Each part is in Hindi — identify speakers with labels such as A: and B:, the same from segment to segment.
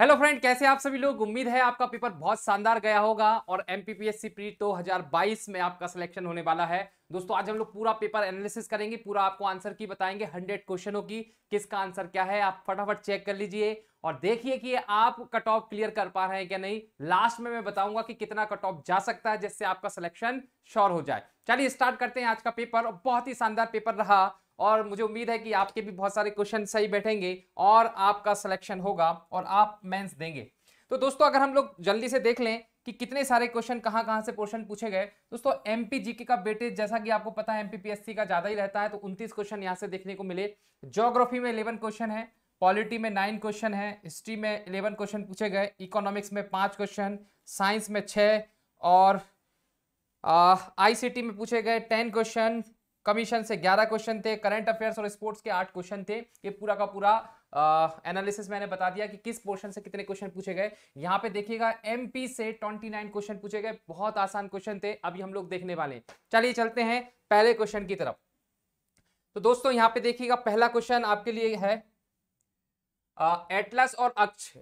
A: हेलो फ्रेंड कैसे आप सभी लोग उम्मीद है आपका पेपर बहुत शानदार गया होगा और M P P S C pre दो हजार बाईस में आपका सिलेक्शन होने वाला है दोस्तों आज हम लोग पूरा पेपर एनालिसिस करेंगे पूरा आपको आंसर की बताएंगे हंड्रेड क्वेश्चनों की किसका आंसर क्या है आप फटाफट चेक कर लीजिए और देखिए कि आप कट ऑफ क्लियर कर पा रहे हैं क्या नहीं लास्ट में मैं बताऊंगा कि कितना कट ऑफ जा सकता है जिससे आपका सिलेक्शन श्योर हो जाए चलिए स्टार्ट करते हैं आज का पेपर बहुत ही शानदार पेपर रहा और मुझे उम्मीद है कि आपके भी बहुत सारे क्वेश्चन सही बैठेंगे और आपका सिलेक्शन होगा और आप मेंस देंगे तो दोस्तों अगर हम लोग जल्दी से देख लें कि कितने सारे क्वेश्चन कहाँ कहाँ से पोर्शन पूछे गए दोस्तों एम पी का बेटे जैसा कि आपको पता है एम का ज़्यादा ही रहता है तो उनतीस क्वेश्चन यहाँ से देखने को मिले जोग्राफी में इलेवन क्वेश्चन है पॉलिटी में नाइन क्वेश्चन है हिस्ट्री में इलेवन क्वेश्चन पूछे गए इकोनॉमिक्स में पाँच क्वेश्चन साइंस में छः और आईसीटी में पूछे गए टेन क्वेश्चन कमीशन से 11 क्वेश्चन थे करंट अफेयर्स और स्पोर्ट्स के 8 क्वेश्चन थे ये पूरा का पूरा एनालिसिस मैंने बता दिया कि किस पोर्शन से कितने क्वेश्चन पूछे गए यहाँ पे देखिएगा एमपी से 29 क्वेश्चन पूछे गए बहुत आसान क्वेश्चन थे अभी हम लोग देखने वाले चलिए चलते हैं पहले क्वेश्चन की तरफ तो दोस्तों यहाँ पे देखिएगा पहला क्वेश्चन आपके लिए है एटलस और अक्ष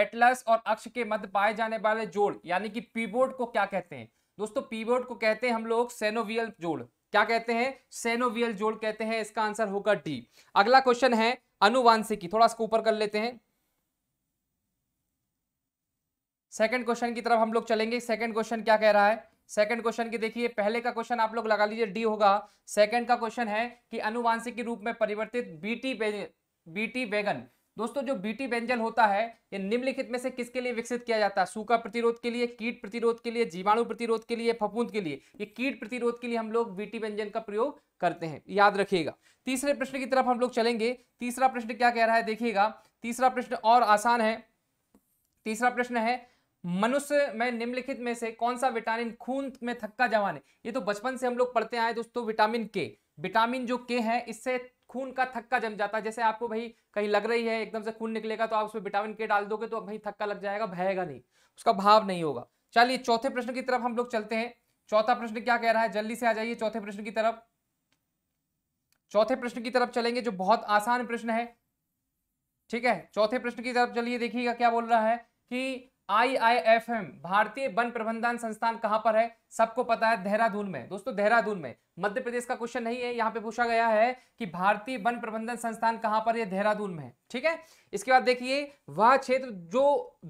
A: एटलस और अक्ष के मध्य पाए जाने वाले जोड़ यानी कि पीबोर्ड को क्या कहते हैं दोस्तों पीबोर्ड को कहते हैं हम लोग सेनोवियल जोड़ क्या कहते हैं सेनोवियल जोल कहते हैं इसका आंसर होगा डी अगला क्वेश्चन है अनुवांशिकी थोड़ा इसको ऊपर कर लेते हैं सेकंड क्वेश्चन की तरफ हम लोग चलेंगे सेकंड क्वेश्चन क्या कह रहा है सेकंड क्वेश्चन की देखिए पहले का क्वेश्चन आप लोग लगा लीजिए डी होगा सेकंड का क्वेश्चन है कि अनुवांशिक रूप में परिवर्तित बीटी बीटी वेगन दोस्तों जो बीटी व्यंजन होता है ये निम्नलिखित में से किसके लिए विकसित किया जाता है सूखा प्रतिरोध के लिए कीट प्रतिरोध के लिए जीवाणु प्रतिरोध के लिए फफूंद के लिए ये कीट प्रतिरोध के लिए हम लोग बीटी व्यंजन का प्रयोग करते हैं याद रखिएगा तीसरे प्रश्न की तरफ हम लोग चलेंगे तीसरा प्रश्न क्या कह रहा है देखिएगा तीसरा प्रश्न और आसान है तीसरा प्रश्न है मनुष्य में निम्नलिखित में से कौन सा विटामिन खून में थक्का जमाने ये तो बचपन से हम लोग पढ़ते आए दोस्तों विटामिन के विटामिन जो के है इससे खून का थक्का जम जाता है जैसे आपको भाई कहीं लग रही है एकदम से खून निकलेगा तो आप उसमें विटामिन के डाल दोगे तो भाई थक्का लग जाएगा बहेगा नहीं उसका भाव नहीं होगा चलिए चौथे प्रश्न की तरफ हम लोग चलते हैं चौथा प्रश्न क्या कह रहा है जल्दी से आ जाइए चौथे प्रश्न की तरफ चौथे प्रश्न की तरफ चलेंगे जो बहुत आसान प्रश्न है ठीक है चौथे प्रश्न की तरफ चलिए देखिएगा क्या बोल रहा है कि आईआईएफएम भारतीय वन प्रबंधन संस्थान कहां पर है सबको पता है देहरादून में दोस्तों देहरादून में मध्य प्रदेश का क्वेश्चन नहीं है यहां पे पूछा गया है कि भारतीय वन प्रबंधन संस्थान कहां पर है देहरादून में ठीक है इसके बाद देखिए वह क्षेत्र जो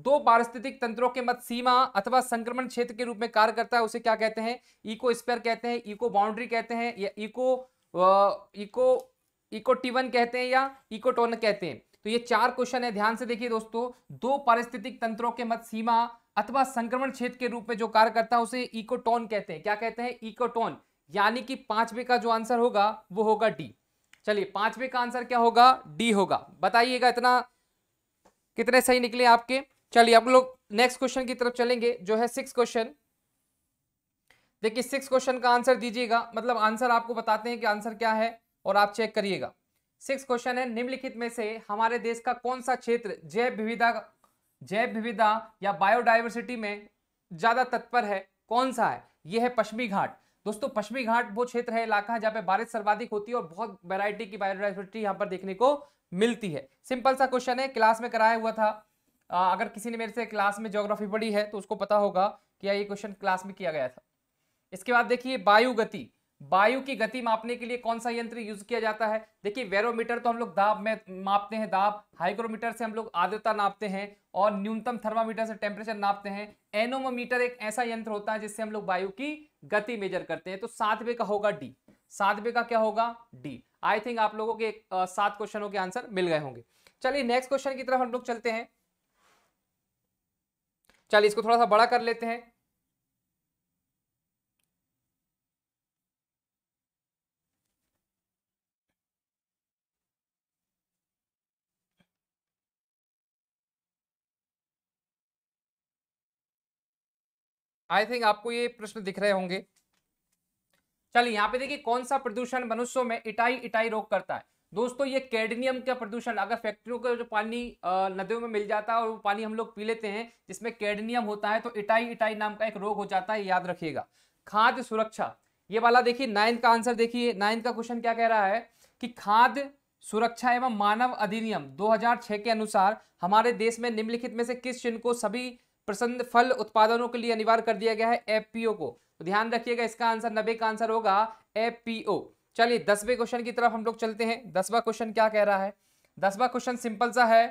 A: दो पारिस्थितिक तंत्रों के मत सीमा अथवा संक्रमण क्षेत्र के रूप में कार्य करता है उसे क्या कहते हैं इको स्पेयर कहते हैं इको बाउंड्री कहते हैं या इको इको इको टीवन कहते हैं या इकोटोन कहते हैं तो ये चार क्वेश्चन है ध्यान से देखिए दोस्तों दो पारिस्थितिक तंत्रों के मत सीमा अथवा संक्रमण क्षेत्र के रूप में जो कार्य करता है उसे इकोटोन कहते हैं क्या कहते हैं इकोटोन यानी कि पांचवे का जो आंसर होगा वो होगा डी चलिए पांचवे का आंसर क्या होगा डी होगा बताइएगा इतना कितने सही निकले आपके चलिए आप लोग नेक्स्ट क्वेश्चन की तरफ चलेंगे जो है सिक्स क्वेश्चन देखिए सिक्स क्वेश्चन का आंसर दीजिएगा मतलब आंसर आपको बताते हैं कि आंसर क्या है और आप चेक करिएगा सिक्स क्वेश्चन है निम्नलिखित में से हमारे देश का कौन सा क्षेत्र जैव विविधा जैव विविधा या बायोडाइवर्सिटी में ज्यादा तत्पर है कौन सा है यह है पश्चिमी घाट दोस्तों पश्चिमी घाट वो क्षेत्र है इलाका है जहाँ पे बारिश सर्वाधिक होती है और बहुत वैरायटी की बायोडाइवर्सिटी यहाँ पर देखने को मिलती है सिंपल सा क्वेश्चन है क्लास में कराया हुआ था आ, अगर किसी ने मेरे से क्लास में ज्योग्राफी पढ़ी है तो उसको पता होगा कि ये क्वेश्चन क्लास में किया गया था इसके बाद देखिए गति वायु की गति मापने के लिए कौन सा यंत्र यूज किया जाता है देखिए वेरोमीटर तो हम लोग दाब में मापते हैं दाब हाइग्रोमीटर से हम लोग आद्रता नापते हैं और न्यूनतम थर्मामीटर से टेम्परेचर नापते हैं एनोमोमीटर एक ऐसा यंत्र होता है जिससे हम लोग वायु की गति मेजर करते हैं तो सातवें का होगा डी सातवें का क्या होगा डी आई थिंक आप लोगों के सात क्वेश्चनों के आंसर मिल गए होंगे चलिए नेक्स्ट क्वेश्चन की तरफ हम लोग चलते हैं चलिए इसको थोड़ा सा बड़ा कर लेते हैं आई थिंक आपको ये प्रश्न दिख रहे होंगे चलिए यहाँ पे देखिए कौन सा प्रदूषण मनुष्यों में इटाई इटाई रोग करता है दोस्तों ये कैडमियम का प्रदूषण अगर फैक्ट्रियों का जो पानी नदियों में मिल जाता है और वो पानी हम लोग पी लेते हैं जिसमें कैडमियम होता है तो इटाई इटाई नाम का एक रोग हो जाता है याद रखिएगा खाद्य सुरक्षा ये वाला देखिए नाइन्थ का आंसर देखिए नाइन्थ का क्वेश्चन क्या कह रहा है कि खाद्य सुरक्षा एवं मानव अधिनियम दो के अनुसार हमारे देश में निम्नलिखित में से किस चिन्ह को सभी प्रसन्न फल उत्पादनों के लिए अनिवार्य कर दिया गया है एफपीओ को तो ध्यान रखिएगा इसका आंसर नब्बे का आंसर होगा एफपीओ चलिए दसवें क्वेश्चन की तरफ हम लोग चलते हैं दसवा क्वेश्चन क्या कह रहा है दसवा क्वेश्चन सिंपल सा है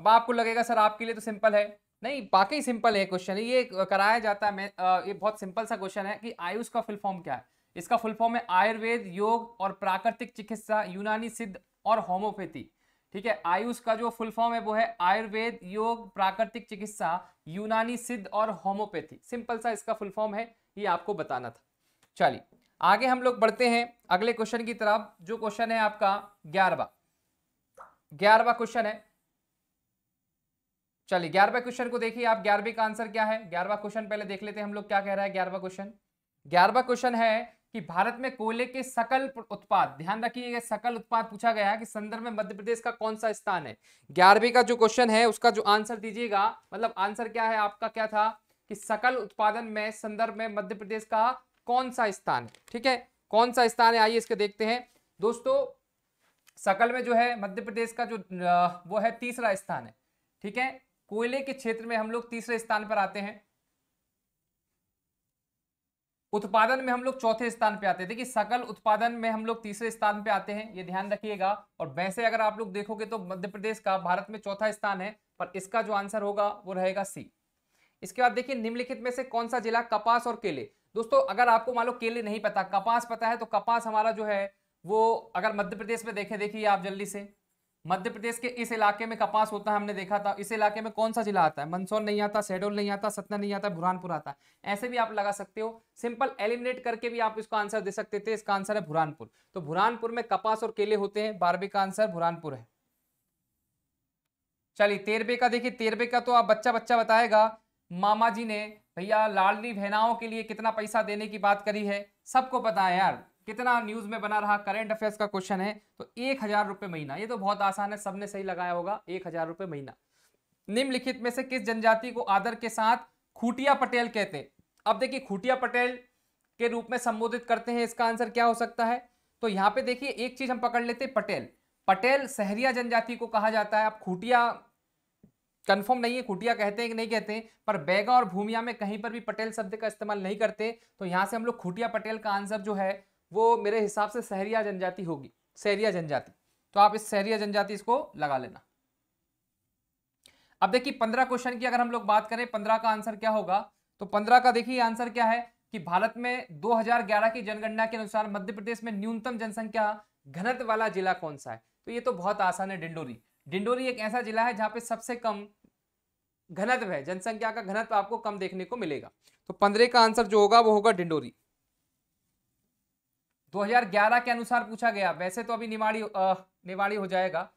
A: अब आपको लगेगा सर आपके लिए तो सिंपल है नहीं बाकी सिंपल है क्वेश्चन ये कराया जाता है मैं ये बहुत सिंपल सा क्वेश्चन है कि आयुष का फुल फॉर्म क्या है इसका फुल फॉर्म है आयुर्वेद योग और प्राकृतिक चिकित्सा यूनानी सिद्ध और होम्योपैथी ठीक है आयुष का जो फुल फॉर्म है वो है आयुर्वेद योग प्राकृतिक चिकित्सा यूनानी सिद्ध और होम्योपैथी सिंपल सा इसका फुल फॉर्म है ये आपको बताना था चलिए आगे हम लोग बढ़ते हैं अगले क्वेश्चन की तरफ जो क्वेश्चन है आपका ग्यारहवा ग्यारहवा क्वेश्चन है चलिए ग्यारहवा क्वेश्चन को देखिए आप ग्यारहवीं का आंसर क्या है ग्यारहवा क्वेश्चन पहले देख लेते हैं हम लोग क्या कह रहा है ग्यारहवा क्वेश्चन ग्यारहवा क्वेश्चन है कि भारत में कोयले के सकल उत्पाद ध्यान रखिएगा सकल उत्पाद पूछा गया है कि संदर्भ में मध्य प्रदेश का कौन सा स्थान है ग्यारहवीं का जो क्वेश्चन है उसका जो आंसर दीजिएगा मतलब आंसर क्या है आपका क्या था कि सकल उत्पादन में संदर्भ में मध्य प्रदेश का कौन सा स्थान है ठीक है कौन सा स्थान है आइए इसके देखते हैं दोस्तों सकल में जो है मध्य प्रदेश का जो वो है तीसरा स्थान है ठीक है कोयले के क्षेत्र में हम लोग तीसरे स्थान पर आते हैं उत्पादन में हम लोग चौथे स्थान पे आते हैं देखिए सकल उत्पादन में हम लोग तीसरे स्थान पे आते हैं ये ध्यान रखिएगा और वैसे अगर आप लोग देखोगे तो मध्य प्रदेश का भारत में चौथा स्थान है पर इसका जो आंसर होगा वो रहेगा सी इसके बाद देखिए निम्नलिखित में से कौन सा जिला कपास और केले दोस्तों अगर आपको मान लो केले नहीं पता कपास पता है तो कपास हमारा जो है वो अगर मध्य प्रदेश में देखे देखिए आप जल्दी से मध्य प्रदेश के इस इलाके में कपास होता है हमने देखा था इस इलाके में कौन सा जिला आता है मंदसौर नहीं आता शहडोल नहीं आता सतना नहीं आता बुरहानपुर आता ऐसे भी आप लगा सकते हो सिंपल एलिमिनेट करके भी आप इसको आंसर दे सकते थे इसका आंसर है बुरहानपुर तो बुरहानपुर में कपास और केले होते हैं बारहवीं का आंसर बुरहानपुर है चलिए तेरहवे का देखिए तेरहवे का तो आप बच्चा बच्चा बताएगा मामा जी ने भैया लाडली बहनाओं के लिए कितना पैसा देने की बात करी है सबको पता है यार कितना न्यूज में बना रहा करेंट अफेयर्स का क्वेश्चन है तो एक हजार रुपए महीना ये तो बहुत आसान है सबने सही लगाया होगा एक हजार रुपये महीना निम्नलिखित में से किस जनजाति को आदर के साथ खूटिया पटेल कहते हैं अब देखिए खूटिया पटेल के रूप में संबोधित करते हैं इसका आंसर क्या हो सकता है तो यहाँ पे देखिए एक चीज हम पकड़ लेते पटेल पटेल सहरिया जनजाति को कहा जाता है अब खूटिया कंफर्म नहीं है खुटिया कहते हैं कि नहीं कहते हैं पर बैगा और भूमिया में कहीं पर भी पटेल शब्द का इस्तेमाल नहीं करते तो यहाँ से हम लोग खुटिया पटेल का आंसर जो है वो मेरे हिसाब से सहरिया जनजाति होगी सहरिया जनजाति तो आप इस सहरिया जनजाति इसको लगा लेना अब देखिए पंद्रह क्वेश्चन की अगर हम लोग बात करें पंद्रह का आंसर क्या होगा तो पंद्रह का देखिए आंसर क्या है कि भारत में 2011 की जनगणना के अनुसार मध्य प्रदेश में न्यूनतम जनसंख्या घनत्व वाला जिला कौन सा है तो ये तो बहुत आसान है डिंडोरी डिंडोरी एक ऐसा जिला है जहां पे सबसे कम घनत्व है जनसंख्या का घनत्व आपको कम देखने को मिलेगा तो पंद्रह का आंसर जो होगा वो होगा डिंडोरी 2011 के अनुसार पूछा गया वैसे तो अभी निवाड़ी निवाड़ी हो जाएगा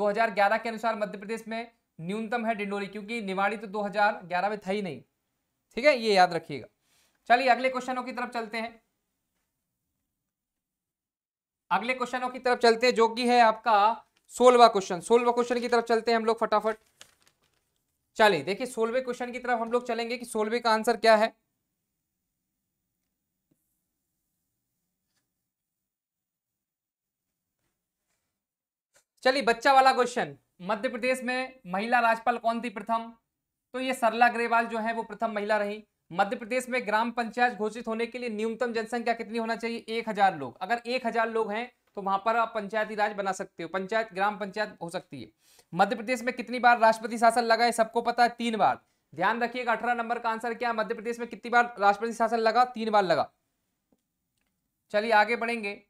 A: 2011 के अनुसार मध्य प्रदेश में न्यूनतम है डिंडोरी क्योंकि निवाड़ी तो 2011 में था ही नहीं ठीक है ये याद रखिएगा चलिए अगले क्वेश्चनों की तरफ चलते हैं अगले क्वेश्चनों की तरफ चलते हैं जो कि है आपका सोलवा क्वेश्चन सोलवा क्वेश्चन की तरफ चलते हैं हम लोग फटाफट चलिए देखिए सोलवे क्वेश्चन की तरफ हम लोग चलेंगे कि सोलवे का आंसर क्या है चलिए बच्चा वाला क्वेश्चन मध्य प्रदेश में महिला राज्यपाल कौन थी प्रथम तो ये सरला ग्रेवाल जो है वो प्रथम महिला रही मध्य प्रदेश में ग्राम पंचायत घोषित होने के लिए न्यूनतम जनसंख्या कितनी होना चाहिए एक हजार लोग अगर एक हजार लोग हैं तो वहां पर आप पंचायती राज बना सकते हो पंचायत ग्राम पंचायत हो सकती है मध्य प्रदेश में कितनी बार राष्ट्रपति शासन लगा है सबको पता है तीन बार ध्यान रखिएगा अठारह नंबर का आंसर क्या मध्य प्रदेश में कितनी बार राष्ट्रपति शासन लगा तीन बार लगा चलिए आगे बढ़ेंगे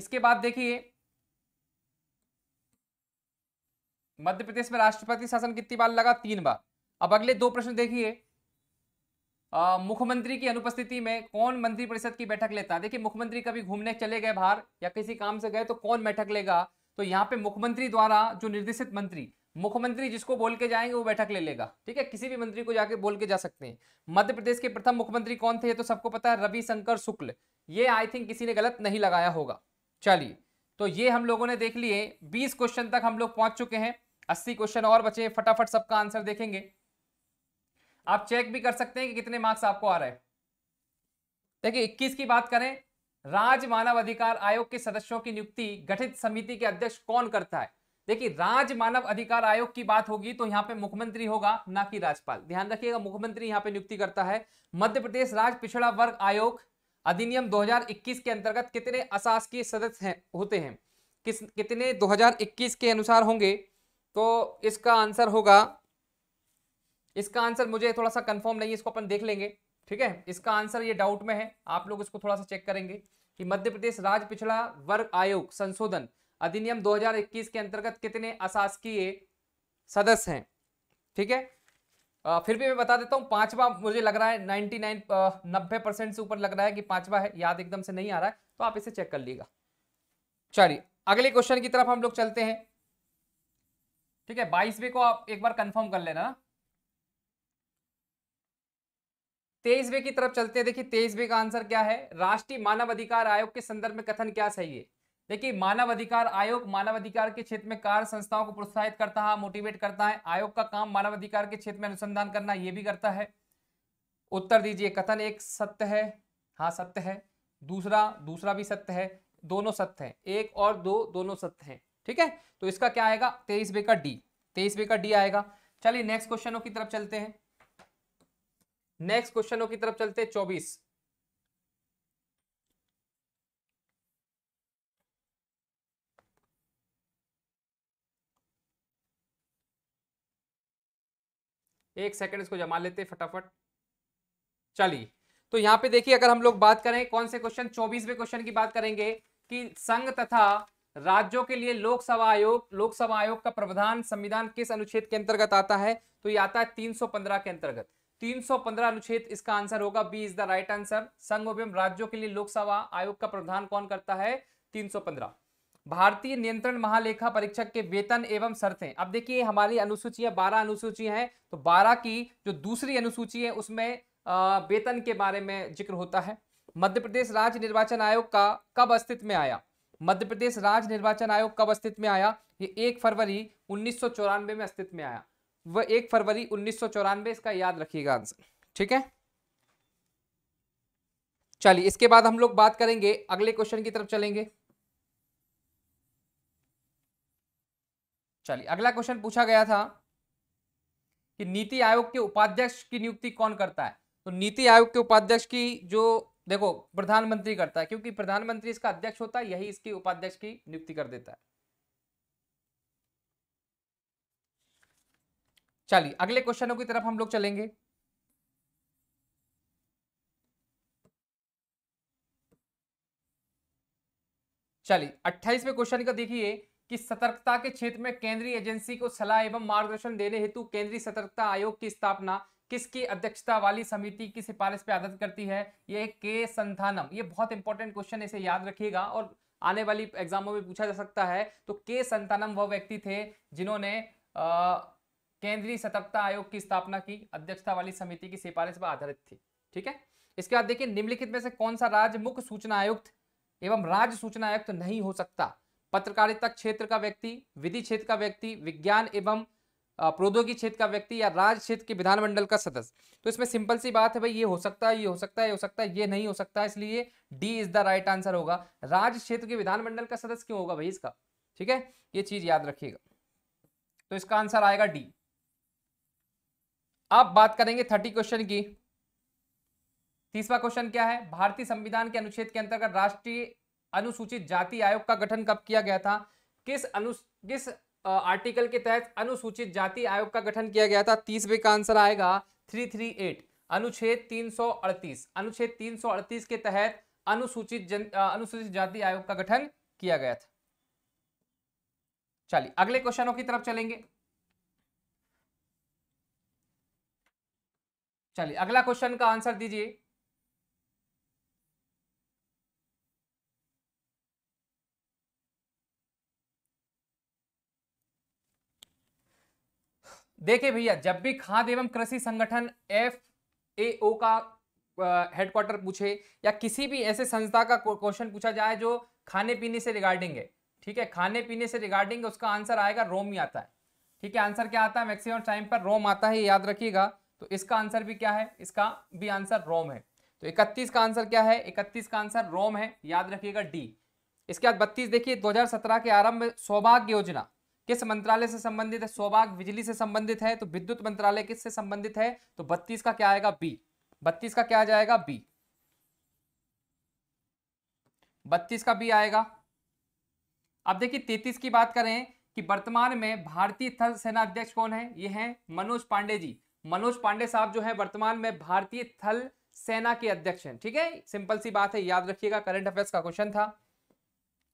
A: इसके बाद देखिए मध्य प्रदेश में राष्ट्रपति शासन कितनी बार लगा तीन बार अब अगले दो प्रश्न देखिए मुख्यमंत्री की अनुपस्थिति में कौन मंत्रिपरिषद की बैठक लेता है देखिए मुख्यमंत्री कभी घूमने चले गए बाहर या किसी काम से गए तो कौन बैठक लेगा तो यहाँ पे मुख्यमंत्री द्वारा जो निर्देशित मंत्री मुख्यमंत्री जिसको बोल के जाएंगे वो बैठक ले लेगा ठीक है किसी भी मंत्री को जाके बोल के जा सकते हैं मध्य प्रदेश के प्रथम मुख्यमंत्री कौन थे ये तो सबको पता है रविशंकर शुक्ल ये आई थिंक किसी ने गलत नहीं लगाया होगा चलिए तो ये हम लोगों ने देख लिए बीस क्वेश्चन तक हम लोग पहुंच चुके हैं अस्सी क्वेश्चन और बचे फटाफट सबका आंसर देखेंगे आप चेक भी कर सकते हैं कि कितने मार्क्स आपको आ रहे हैं देखिए इक्कीस की बात करें राज्य मानव अधिकार आयोग के सदस्यों की नियुक्ति गठित समिति के अध्यक्ष कौन करता है देखिए राज मानव अधिकार आयोग की बात होगी तो यहाँ पे मुख्यमंत्री होगा ना कि राज्यपाल ध्यान रखिएगा मुख्यमंत्री यहाँ पे नियुक्ति करता है मध्य प्रदेश राज्य पिछड़ा वर्ग आयोग अधिनियम 2021 के अंतर्गत कितने अशासकीय सदस्य हैं होते हैं किस कितने 2021 के अनुसार होंगे तो इसका आंसर होगा इसका आंसर मुझे थोड़ा सा कंफर्म नहीं है इसको अपन देख लेंगे ठीक है इसका आंसर ये डाउट में है आप लोग इसको थोड़ा सा चेक करेंगे कि मध्य प्रदेश राज्य पिछड़ा वर्ग आयोग संशोधन अधिनियम 2021 के अंतर्गत कितने अशासकीय सदस्य हैं ठीक है आ, फिर भी मैं बता देता हूँ पांचवा मुझे लग रहा है नाइनटी नाइन नब्बे परसेंट से ऊपर लग रहा है कि पांचवा है याद एकदम से नहीं आ रहा है तो आप इसे चेक कर लीजिएगा चलिए अगले क्वेश्चन की तरफ हम लोग चलते हैं ठीक है बाईसवे को आप एक बार कंफर्म कर लेना तेईसवे की तरफ चलते हैं देखिए तेईसवे का आंसर क्या है राष्ट्रीय मानव अधिकार आयोग के संदर्भ में कथन क्या सही है देखिए मानव अधिकार आयोग मानव अधिकार के क्षेत्र में कार्य संस्थाओं को प्रोत्साहित करता है मोटिवेट करता है आयोग का काम मानव अधिकार के क्षेत्र में अनुसंधान करना यह भी करता है उत्तर दीजिए कथन एक सत्य है हाँ सत्य है दूसरा दूसरा भी सत्य है दोनों सत्य है एक और दो दोनों सत्य है ठीक है तो इसका क्या आएगा तेईस बे का डी तेईस बे का डी आएगा चलिए नेक्स्ट क्वेश्चनों की तरफ चलते हैं नेक्स्ट क्वेश्चनों की तरफ चलते हैं चौबीस एक सेकंड इसको जमा लेते फटाफट चलिए तो यहां पे देखिए अगर हम लोग बात करें कौन से क्वेश्चन चौबीसवें क्वेश्चन की बात करेंगे कि संघ तथा राज्यों के लिए लोकसभा आयोग लोकसभा आयोग का प्रावधान संविधान किस अनुच्छेद के अंतर्गत आता है तो ये आता है 315 के अंतर्गत 315 अनुच्छेद इसका आंसर होगा B is the right answer संघ एवं राज्यों के लिए लोकसभा आयोग का प्रावधान कौन करता है 315 भारतीय नियंत्रण महालेखा परीक्षक के वेतन एवं शर्तें अब देखिए हमारी अनुसूची है बारह अनुसूची है तो बारह की जो दूसरी अनुसूची है उसमें वेतन के बारे में जिक्र होता है मध्य प्रदेश राज्य निर्वाचन आयोग का कब अस्तित्व में आया मध्य प्रदेश राज्य निर्वाचन आयोग कब अस्तित्व में आया ये एक फरवरी उन्नीस में अस्तित्व में आया वह एक फरवरी उन्नीस इसका याद रखिएगा आंसर ठीक है चलिए इसके बाद हम लोग बात करेंगे अगले क्वेश्चन की तरफ चलेंगे चलिए अगला क्वेश्चन पूछा गया था कि नीति आयोग के उपाध्यक्ष की नियुक्ति कौन करता है तो नीति आयोग के उपाध्यक्ष की जो देखो प्रधानमंत्री करता है क्योंकि प्रधानमंत्री इसका अध्यक्ष होता है यही इसकी उपाध्यक्ष की नियुक्ति कर देता है चलिए अगले क्वेश्चनों की तरफ हम लोग चलेंगे चलिए अट्ठाईसवें क्वेश्चन का देखिए कि सतर्कता के क्षेत्र में केंद्रीय एजेंसी को सलाह एवं मार्गदर्शन देने हेतु केंद्रीय सतर्कता आयोग की स्थापना किसकी अध्यक्षता वाली समिति की सिफारिश पे आदत करती है ये के संथानम ये बहुत इंपॉर्टेंट क्वेश्चन इसे याद रखिएगा और आने वाली एग्जामों में पूछा जा सकता है तो के संतानम वह व्यक्ति थे जिन्होंने केंद्रीय सतर्कता आयोग की स्थापना की अध्यक्षता वाली समिति की सिफारिश पर आधारित थी ठीक है इसके बाद देखिए निम्नलिखित में से कौन सा राज्य मुख्य सूचना आयुक्त एवं राज्य सूचना आयुक्त नहीं हो सकता पत्रकारिता क्षेत्र का व्यक्ति विधि क्षेत्र का व्यक्ति विज्ञान एवं प्रौद्योगिक क्षेत्र का व्यक्ति या राज्य क्षेत्र के विधानमंडल का सदस्य तो इसमें सिंपल सी बात है भाई ये हो सकता है ये हो सकता है ये हो सकता है ये नहीं हो सकता है इसलिए D is the right answer होगा राज्य क्षेत्र के विधानमंडल का सदस्य क्यों होगा भाई इसका ठीक है ये चीज याद रखिएगा तो इसका आंसर आएगा डी अब बात करेंगे थर्टी क्वेश्चन की तीसवा क्वेश्चन क्या है भारतीय संविधान के अनुच्छेद के अंतर्गत राष्ट्रीय अनुसूचित जाति आयोग का गठन कब किया गया था किस अनु किस आर्टिकल के तहत अनुसूचित जाति आयोग का गठन किया गया था तीसवे का आंसर आएगा थ्री थ्री एट अनुच्छेद 338 अनुच्छेद 338 के तहत अनुसूचित जन अनुसूचित जाति आयोग का गठन किया गया था चलिए अगले क्वेश्चनों की तरफ चलेंगे चलिए अगला क्वेश्चन का आंसर दीजिए देखिए भैया जब भी खाद एवं कृषि संगठन एफ ए ओ का हेडक्वार्टर पूछे या किसी भी ऐसे संस्था का क्वेश्चन पूछा जाए जो खाने पीने से रिगार्डिंग है ठीक है खाने पीने से रिगार्डिंग उसका आंसर आएगा रोम ही आता है ठीक है आंसर क्या आता है मैक्सिमम टाइम पर रोम आता है याद रखिएगा तो इसका आंसर भी क्या है इसका भी आंसर रोम है तो इकतीस का आंसर क्या है इकतीस का आंसर रोम है याद रखिएगा डी इसके बाद बत्तीस देखिए 2017 के आरंभ सौभाग्य योजना किस मंत्रालय से संबंधित है सौभाग बिजली से संबंधित है तो विद्युत मंत्रालय किससे संबंधित है तो बत्तीस का क्या आएगा बी बत्तीस का क्या आ जाएगा बी बत्तीस का बी आएगा अब देखिए तैतीस की बात करें कि वर्तमान में भारतीय थल सेना अध्यक्ष कौन है ये हैं मनोज पांडे जी मनोज पांडे साहब जो है वर्तमान में भारतीय थल सेना के अध्यक्ष हैं ठीक है सिंपल सी बात है याद रखिएगा करंट अफेयर्स का क्वेश्चन था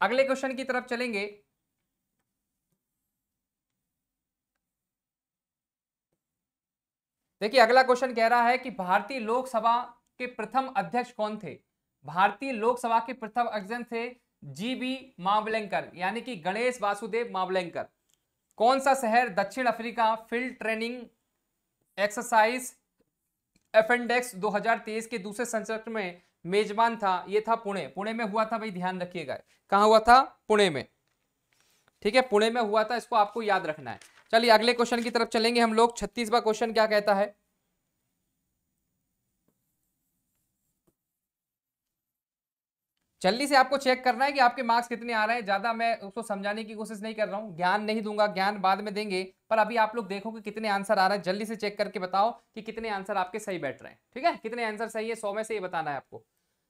A: अगले क्वेश्चन की तरफ चलेंगे देखिए अगला क्वेश्चन कह रहा है कि भारतीय लोकसभा के प्रथम अध्यक्ष कौन थे भारतीय लोकसभा के प्रथम अध्यक्ष थे जी बी मावलेंकर यानी कि गणेश वासुदेव मावलेंकर कौन सा शहर दक्षिण Africa field training exercise F Afindex 2023 के दूसरे संसद में मेजबान था ये था पुणे पुणे में हुआ था भाई ध्यान रखिएगा कहा हुआ था पुणे में ठीक है पुणे में हुआ था इसको आपको याद रखना है चलिए अगले क्वेश्चन की तरफ चलेंगे हम लोग छत्तीसवा क्वेश्चन क्या कहता है जल्दी से आपको चेक करना है कि आपके मार्क्स कितने आ रहे हैं ज्यादा मैं उसको समझाने की कोशिश नहीं कर रहा हूं ज्ञान नहीं दूंगा ज्ञान बाद में देंगे पर अभी आप लोग देखो कि कितने आंसर आ रहे हैं जल्दी से चेक करके बताओ कि कितने आंसर आपके सही बैठ रहे हैं ठीक है कितने आंसर सही है सौ में से ये बताना है आपको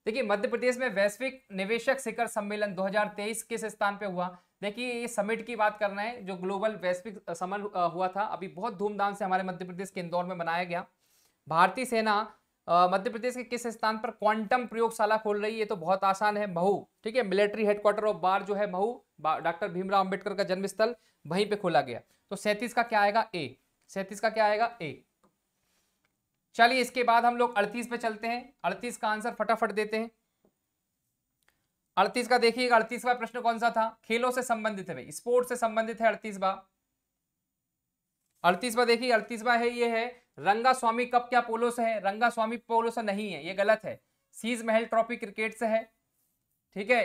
A: देखिए मध्य प्रदेश में वैश्विक निवेशक शिखर सम्मेलन 2023 किस स्थान पे हुआ देखिए ये समिट की बात करना है जो ग्लोबल वैश्विक समन हुआ था अभी बहुत धूमधाम से हमारे मध्य प्रदेश के इंदौर में मनाया गया भारतीय सेना मध्य प्रदेश के किस स्थान पर क्वांटम प्रयोगशाला खोल रही है तो बहुत आसान है महू ठीक है मिलिट्री हेडक्वार्टर ऑफ बार जो है महू डॉक्टर भीमराव अंबेडकर का जन्म स्थल वहीं पर खोला गया तो सैंतीस का क्या आएगा ए सैंतीस का क्या आएगा ए चलिए इसके बाद हम लोग अड़तीस पे चलते हैं अड़तीस का आंसर फटाफट देते हैं अड़तीस का देखिएगा अड़तीसवा प्रश्न कौन सा था खेलों से संबंधित है भाई स्पोर्ट से संबंधित है अड़तीसवा अड़तीसवा देखिए अड़तीसवा है ये है रंगा स्वामी कप क्या पोलो से है रंगा स्वामी पोलो से नहीं है ये गलत है सीज महल ट्रॉफी क्रिकेट से है ठीक है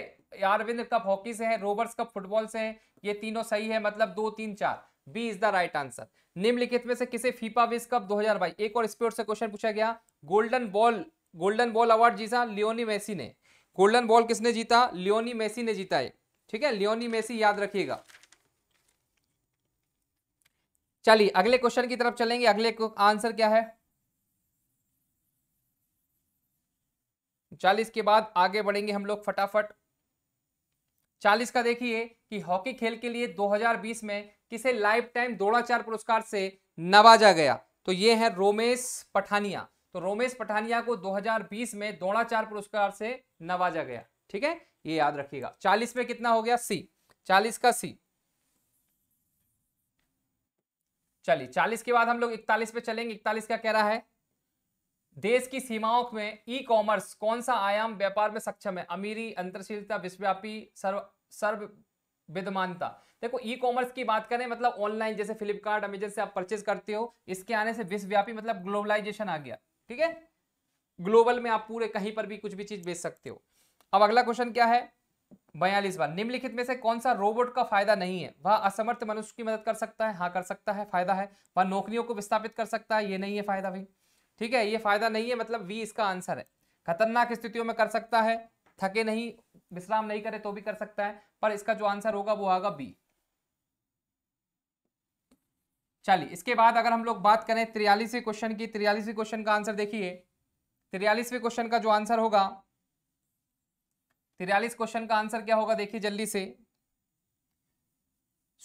A: अरविंद कप हॉकी से है रोबर्स कप फुटबॉल से है ये तीनों सही है मतलब दो तीन चार B is the right answer निम्नलिखित में से किसे फीफा विश्व कप 2022 एक और स्पोर्ट से क्वेश्चन पूछा गया golden ball golden ball award जीता लियोनी मेसी ने गोल्डन बॉल किसने जीता लियोनी मेसी ने जीता है ठीक है लियोनी मेसी याद रखिएगा चलिए अगले क्वेश्चन की तरफ चलेंगे अगले आंसर क्या है चालीस के बाद आगे बढ़ेंगे हम लोग फटाफट चालीस का देखिए कि हॉकी खेल के लिए 2020 में किसे लाइफ टाइम दौड़ाचार पुरस्कार से नवाजा गया तो ये है रोमेश पठानिया तो रोमेश पठानिया को 2020 में दौड़ाचार पुरस्कार से नवाजा गया ठीक है ये याद रखिएगा 40 में कितना हो गया सी 40 का सी चलिए 40 के बाद हम लोग 41 पे चलेंगे 41 क्या कह रहा है देश की सीमाओं में ई कॉमर्स कौन सा आयाम व्यापार में सक्षम है अमीरी अंतरशीलता विश्वव्यापी सर्व सर्व विदमानता देखो ई कॉमर्स की बात करें मतलब ऑनलाइन जैसे फ्लिपकार्ट अमेजन से आप परचेज करते हो इसके आने से विश्वव्यापी मतलब ग्लोबलाइजेशन आ गया ठीक है ग्लोबल में आप पूरे कहीं पर भी कुछ भी चीज बेच सकते हो अब अगला क्वेश्चन क्या है बयालीस बार निम्नलिखित में से कौन सा रोबोट का फायदा नहीं है वह असमर्थ मनुष्य की मदद कर सकता है हाँ कर सकता है फायदा है वह नौकरियों को विस्थापित कर सकता है ये नहीं है फायदा भाई ठीक है ये फायदा नहीं है मतलब वी इसका आंसर है खतरनाक स्थितियों में कर सकता है थके नहीं विश्राम नहीं करे तो भी कर सकता है पर इसका जो आंसर होगा वो आगा बी चलिए इसके बाद अगर हम लोग बात करें तिरयालीसवें क्वेश्चन की तिरयालीसवें क्वेश्चन का आंसर देखिए तिरयालीसवें क्वेश्चन का जो आंसर होगा तिरयालीस क्वेश्चन का आंसर क्या होगा देखिए जल्दी से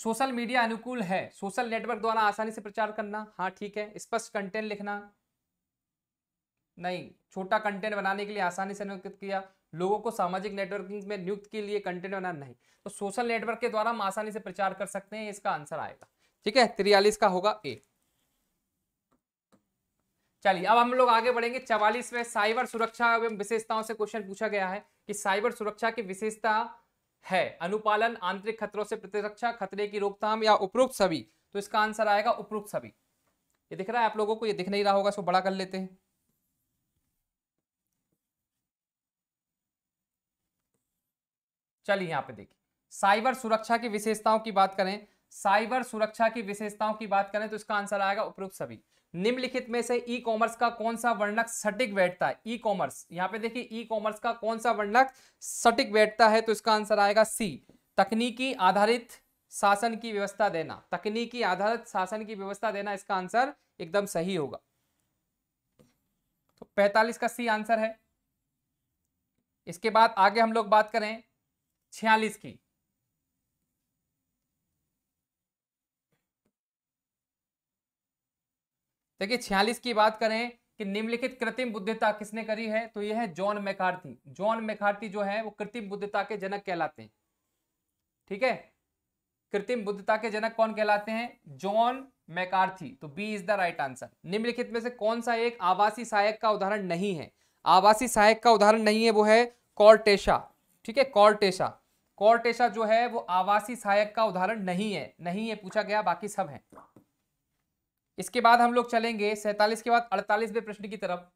A: सोशल मीडिया अनुकूल है सोशल नेटवर्क द्वारा आसानी से प्रचार करना हाँ ठीक है स्पष्ट कंटेंट लिखना नहीं छोटा कंटेंट बनाने के लिए आसानी से अनुकूल किया लोगों को सामाजिक नेटवर्किंग में नियुक्त के लिए कंटेंट बनाना नहीं तो सोशल नेटवर्क के द्वारा हम आसानी से प्रचार कर सकते हैं इसका आंसर आएगा ठीक है तिरयालीस का होगा ए चलिए अब हम लोग आगे बढ़ेंगे चवालीस में साइबर सुरक्षा एवं विशेषताओं से क्वेश्चन पूछा गया है कि साइबर सुरक्षा की विशेषता है अनुपालन आंतरिक खतरों से प्रतिरक्षा खतरे की रोकथाम या उपरोक्त सभी तो इसका आंसर आएगा उपरोक्त सभी ये दिख रहा है आप लोगों को ये दिख नहीं रहा होगा इसको बड़ा कर लेते हैं चलिए यहाँ पे देखिए साइबर सुरक्षा की विशेषताओं की बात करें साइबर सुरक्षा की विशेषताओं की बात करें तो इसका आंसर आएगा उपरोक्त सभी निम्नलिखित में से ई कॉमर्स का कौन सा वर्णक सटिक बैठता है ई कॉमर्स यहाँ पे देखिए ई कॉमर्स का कौन सा वर्णक सटिक बैठता है तो इसका आंसर आएगा सी तकनीकी आधारित शासन की व्यवस्था देना तकनीकी आधारित शासन की व्यवस्था देना इसका आंसर एकदम सही होगा तो 45 का सी आंसर है इसके बाद आगे हम लोग बात करें छियालीस की देखिए छियालीस की बात करें कि निम्नलिखित कृत्रिम बुद्धिता किसने करी है तो यह है जॉन मैकार्थी जॉन मैकार्थी जो है वो कृत्रिम बुद्धिता के जनक कहलाते हैं ठीक है कृत्रिम बुद्धिता के जनक कौन कहलाते हैं जॉन मैकार्थी तो B is the right answer निम्नलिखित में से कौन सा एक आवासीय सहायक का उदाहरण नहीं है आवासीय सहायक का उदाहरण नहीं है वो है कॉर्टेशा ठीक है कॉर्टेशा कॉर्टेशा जो है वो आवासीय सहायक का उदाहरण नहीं है नहीं है पूछा गया बाकी सब है इसके बाद हम लोग चलेंगे सैतालीस के बाद अड़तालीस प्रश्न की तरफ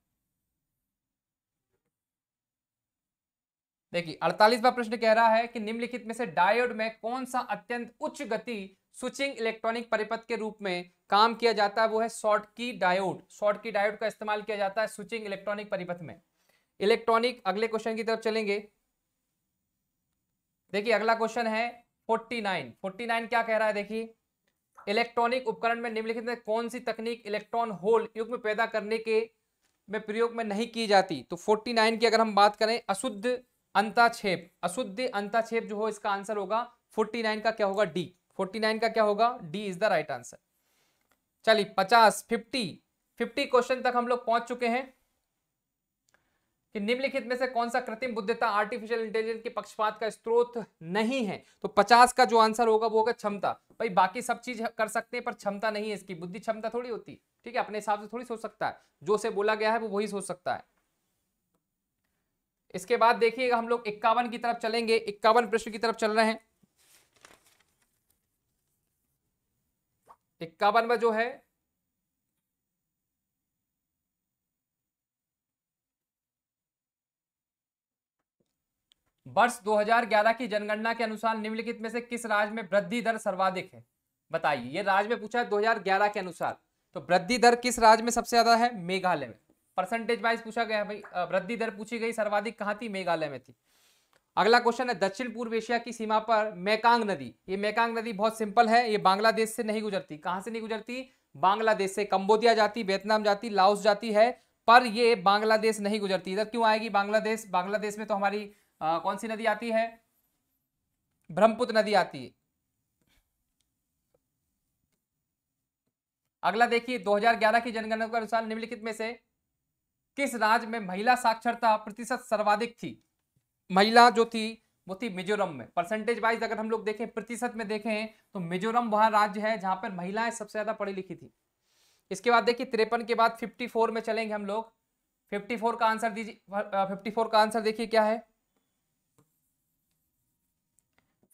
A: देखिए अड़तालीसवा प्रश्न कह रहा है कि निम्नलिखित में से डायोड में कौन सा अत्यंत उच्च गति स्विचिंग इलेक्ट्रॉनिक परिपथ के रूप में काम किया जाता है वो है शॉर्ट की डायोड शॉर्ट की डायोड का इस्तेमाल किया जाता है स्विचिंग इलेक्ट्रॉनिक परिपथ में इलेक्ट्रॉनिक अगले क्वेश्चन की तरफ चलेंगे देखिए अगला क्वेश्चन है 49 49 क्या कह रहा है देखिए इलेक्ट्रॉनिक उपकरण में निम्नलिखित में कौन सी तकनीक इलेक्ट्रॉन होल में पैदा करने के में प्रयोग में नहीं की जाती तो 49 की अगर हम बात करें अशुद्ध अंताक्षेप अशुद्ध अंताक्षेप जो हो इसका आंसर होगा 49 का क्या होगा डी 49 का क्या होगा D is the right answer चलिए 50 50 50 क्वेश्चन तक हम लोग पहुंच चुके हैं कि निम्नलिखित में से कौन सा कृत्रिम बुद्धिता आर्टिफिशियल इंटेलिजेंस के पक्षपात का स्रोत नहीं है तो 50 का जो आंसर होगा वो होगा क्षमता भाई बाकी सब चीज कर सकते हैं पर क्षमता नहीं है इसकी बुद्धि क्षमता थोड़ी होती ठीक है अपने हिसाब से थोड़ी सोच सकता है जो से बोला गया है वो वही सोच सकता है इसके बाद देखिएगा हम लोग इक्यावन की तरफ चलेंगे इक्यावन प्रश्न की तरफ चल रहे हैं इक्यावन में जो है वर्ष 2011 की जनगणना के अनुसार निम्नलिखित में से किस राज्य में वृद्धि दर सर्वाधिक है बताइए ये राज्य में पूछा है 2011 के अनुसार तो वृद्धि दर किस राज्य में सबसे ज्यादा है मेघालय में परसेंटेज वाइज पूछा गया भाई वृद्धि दर पूछी गई सर्वाधिक कहाँ थी मेघालय में थी अगला क्वेश्चन है दक्षिण पूर्व एशिया की सीमा पर मेकांग नदी ये मेकांग नदी बहुत सिंपल है ये बांग्लादेश से नहीं गुजरती कहाँ से नहीं गुजरती बांग्लादेश से कंबोडिया जाती वियतनाम जाती लाओस जाती है पर ये बांग्लादेश नहीं गुजरती इधर क्यों आएगी बांग्लादेश बांग्लादेश में तो हमारी आ, कौन सी नदी आती है ब्रह्मपुत्र नदी आती है अगला देखिए 2011 की जनगणना के अनुसार निम्नलिखित में से किस राज्य में महिला साक्षरता प्रतिशत सर्वाधिक थी महिला जो थी वो थी मिजोरम में परसेंटेज वाइज अगर हम लोग देखें प्रतिशत में देखें तो मिजोरम वह राज्य है जहां पर महिलाएं सबसे ज्यादा पढ़ी लिखी थी इसके बाद देखिए तिरपन के बाद 54 में चलेंगे हम लोग 54 का आंसर दीजिए 54 का आंसर देखिए क्या है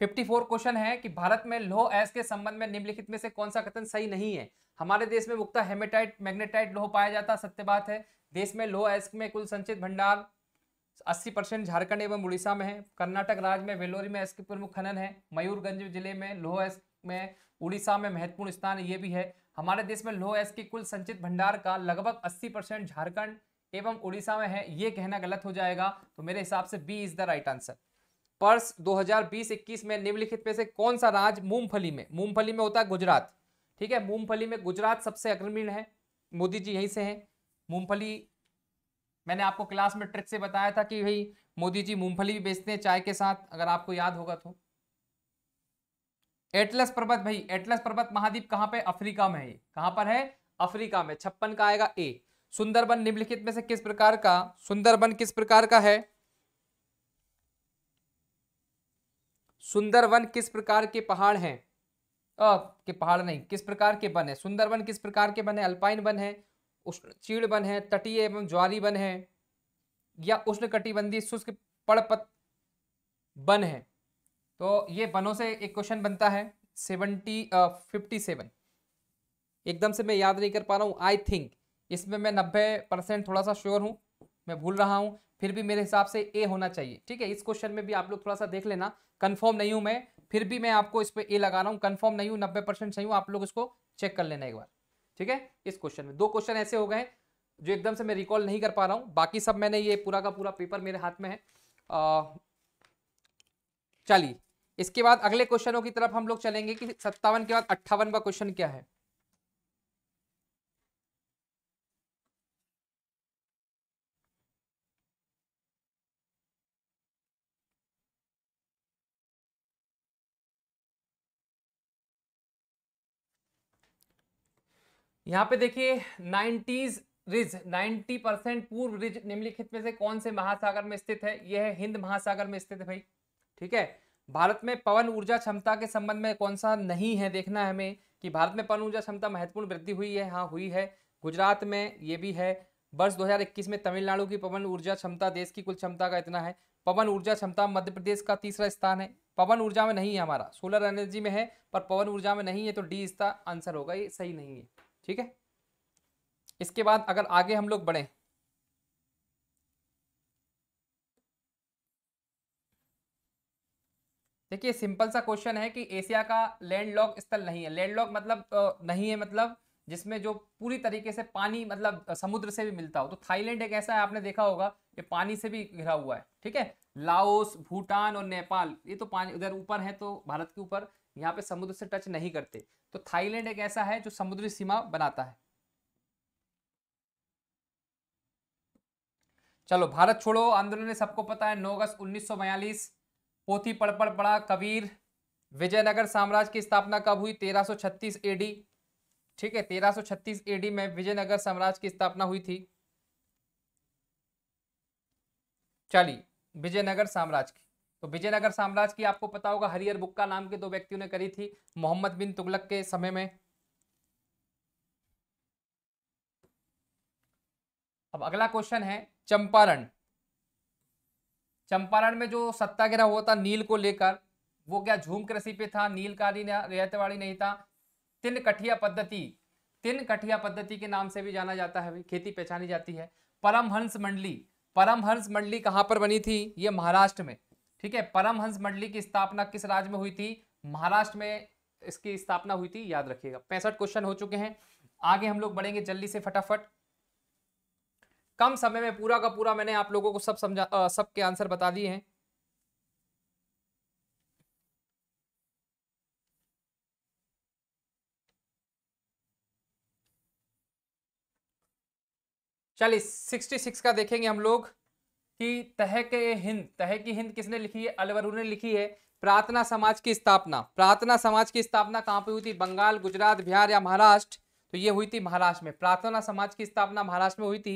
A: 54 क्वेश्चन है कि भारत में लोह एस के संबंध में निम्नलिखित में से कौन सा कथन सही नहीं है हमारे देश में मुक्ता हेमेटाइट मैग्नेटाइट लोह पाया जाता सत्य बात है देश में लोह एस में कुल संचित भंडार 80 परसेंट झारखंड एवं उड़ीसा में है कर्नाटक राज्य में वेलोरी में एस की प्रमुख खनन है मयूरगंज जिले में लोह एस में उड़ीसा में महत्वपूर्ण स्थान ये भी है हमारे देश में लोह एस के कुल संचित भंडार का लगभग अस्सी परसेंट झारखंड एवं उड़ीसा में है ये कहना गलत हो जाएगा तो मेरे हिसाब से B is the right answer पर्स 2020-21 में निम्नलिखित में से कौन सा राज्य मूंगफली में मूंगफली में होता है गुजरात ठीक है मूंगफली में गुजरात सबसे अग्रमीण है मोदी जी यहीं से हैं मूंगफली मैंने आपको क्लास में ट्रिक से बताया था कि भाई मोदी जी मूंगफली भी बेचते हैं चाय के साथ अगर आपको याद होगा तो एटलस पर्वत भाई एटलस पर्वत महाद्वीप कहां पे अफ्रीका में है कहां पर है अफ्रीका में छप्पन का आएगा ए सुंदरबन निम्नलिखित में से किस प्रकार का सुंदरबन किस प्रकार का है सुंदरवन किस प्रकार के पहाड़ हैं अ के पहाड़ नहीं किस प्रकार के वन है सुंदरवन किस प्रकार के वन है अल्पाइन वन है उष्ण चीड़ वन है तटीय एवं ज्वारी वन है या उष्ण कटिबंधी शुष्क पड़पत वन है तो ये वनों से एक क्वेश्चन बनता है सेवनटी फिफ्टी सेवन एकदम से मैं याद नहीं कर पा रहा हूँ आई थिंक इसमें मैं नब्बे परसेंट थोड़ा सा श्योर हूँ मैं भूल रहा हूँ फिर भी मेरे हिसाब से ए होना चाहिए ठीक है इस क्वेश्चन में भी आप लोग थोड़ा सा देख लेना कंफर्म नहीं हूं मैं फिर भी मैं आपको इस पर ए लगा रहा हूँ कंफर्म नहीं हूँ नब्बे परसेंट सही हूँ आप लोग इसको चेक कर लेना एक बार ठीक है इस क्वेश्चन में दो क्वेश्चन ऐसे हो गए जो एकदम से मैं रिकॉल नहीं कर पा रहा हूँ बाकी सब मैंने ये पूरा का पूरा पेपर मेरे हाथ में है चलिए इसके बाद अगले क्वेश्चनों की तरफ हम लोग चलेंगे कि सत्तावन के बाद अट्ठावन का क्वेश्चन क्या है यहाँ पे देखिए नाइन्टीज रिज 90 परसेंट पूर्व रिज निम्नलिखित में से कौन से महासागर में स्थित है यह है हिंद महासागर में स्थित है भाई ठीक है भारत में पवन ऊर्जा क्षमता के संबंध में कौन सा नहीं है देखना है हमें कि भारत में पवन ऊर्जा क्षमता महत्वपूर्ण वृद्धि हुई है हाँ हुई है गुजरात में ये भी है वर्ष 2021 में तमिलनाडु की पवन ऊर्जा क्षमता देश की कुल क्षमता का इतना है पवन ऊर्जा क्षमता मध्य प्रदेश का तीसरा स्थान है पवन ऊर्जा में नहीं है हमारा सोलर एनर्जी में है पर पवन ऊर्जा में नहीं है तो डी इसका आंसर होगा ये सही नहीं है ठीक है इसके बाद अगर आगे हम लोग बढ़े देखिए सिंपल सा क्वेश्चन है कि एशिया का लैंडलॉक स्थल नहीं है लैंडलॉक मतलब नहीं है मतलब जिसमें जो पूरी तरीके से पानी मतलब समुद्र से भी मिलता हो तो थाईलैंड एक ऐसा है आपने देखा होगा ये पानी से भी घिरा हुआ है ठीक है लाओस भूटान और नेपाल ये तो पानी उधर ऊपर है तो भारत के ऊपर यहाँ पे समुद्र से टच नहीं करते तो थाईलैंड एक ऐसा है जो समुद्री सीमा बनाता है चलो भारत छोड़ो आंदोलन ने सबको पता है 9 अगस्त उन्नीस पोथी पढ़ पढ़ पड़ा कबीर विजयनगर साम्राज्य की स्थापना कब हुई 1336 एडी ठीक है 1336 एडी में विजयनगर साम्राज्य की स्थापना हुई थी चलिए विजयनगर साम्राज्य की तो विजयनगर साम्राज्य की आपको पता होगा हरियर बुक्का नाम के दो व्यक्तियों ने करी थी मोहम्मद बिन तुगलक के समय में अब अगला क्वेश्चन है चंपारण चंपारण में जो सत्याग्रह हुआ था नील को लेकर वो क्या झूम कृषि पे था नीलकारी रेतवाड़ी नहीं था तिन कठिया पद्धति तिन कठिया पद्धति के नाम से भी जाना जाता है खेती पहचानी जाती है परमहंस मंडली परमहंस मंडली कहां पर बनी थी ये महाराष्ट्र में ठीक है परमहंस मंडली की स्थापना किस राज्य में हुई थी महाराष्ट्र में इसकी स्थापना हुई थी याद रखिएगा पैंसठ क्वेश्चन हो चुके हैं आगे हम लोग बढ़ेंगे जल्दी से फटाफट कम समय में पूरा का पूरा मैंने आप लोगों को सब समझा सबके आंसर बता दिए हैं चलिए सिक्सटी सिक्स का देखेंगे हम लोग कि तह के हिंद तह की हिंद किसने लिखी है अलवरू ने लिखी है प्रार्थना समाज की स्थापना प्रार्थना समाज की स्थापना कहाँ पे हुई थी बंगाल गुजरात बिहार या महाराष्ट्र तो ये हुई थी महाराष्ट्र में प्रार्थना समाज की स्थापना महाराष्ट्र में हुई थी